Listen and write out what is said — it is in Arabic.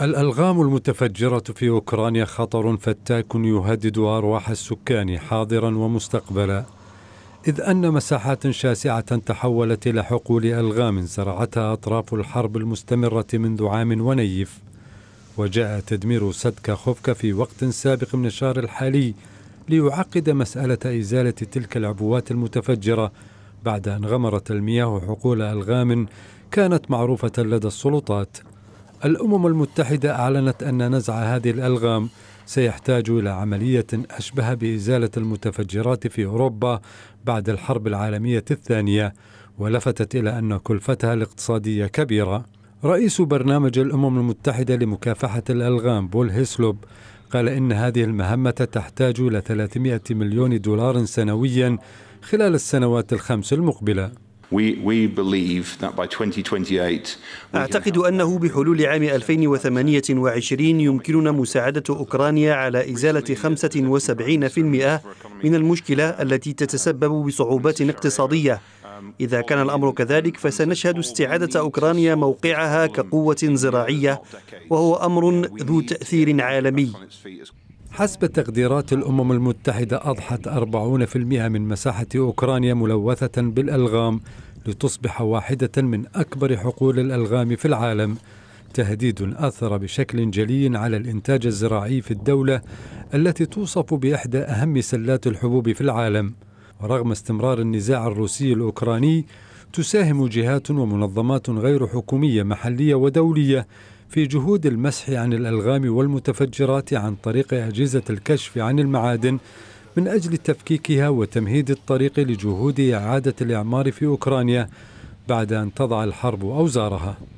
الألغام المتفجرة في أوكرانيا خطر فتاك يهدد أرواح السكان حاضرا ومستقبلا إذ أن مساحات شاسعة تحولت إلى حقول ألغام زرعتها أطراف الحرب المستمرة منذ عام ونيف وجاء تدمير سدك خفك في وقت سابق من الشهر الحالي ليعقد مسألة إزالة تلك العبوات المتفجرة بعد أن غمرت المياه حقول ألغام كانت معروفة لدى السلطات الأمم المتحدة أعلنت أن نزع هذه الألغام سيحتاج إلى عملية أشبه بإزالة المتفجرات في أوروبا بعد الحرب العالمية الثانية ولفتت إلى أن كلفتها الاقتصادية كبيرة رئيس برنامج الأمم المتحدة لمكافحة الألغام بول هيسلوب قال إن هذه المهمة تحتاج إلى 300 مليون دولار سنويا خلال السنوات الخمس المقبله أعتقد أنه بحلول عام 2028 يمكننا مساعدة أوكرانيا على إزالة 75% من المشكلة التي تتسبب بصعوبات اقتصادية إذا كان الأمر كذلك فسنشهد استعادة أوكرانيا موقعها كقوة زراعية وهو أمر ذو تأثير عالمي حسب تقديرات الأمم المتحدة أضحت 40% من مساحة أوكرانيا ملوثة بالألغام لتصبح واحدة من أكبر حقول الألغام في العالم تهديد أثر بشكل جلي على الإنتاج الزراعي في الدولة التي توصف بإحدى أهم سلات الحبوب في العالم ورغم استمرار النزاع الروسي الأوكراني تساهم جهات ومنظمات غير حكومية محلية ودولية في جهود المسح عن الألغام والمتفجرات عن طريق أجهزة الكشف عن المعادن من أجل تفكيكها وتمهيد الطريق لجهود إعادة الإعمار في أوكرانيا بعد أن تضع الحرب أوزارها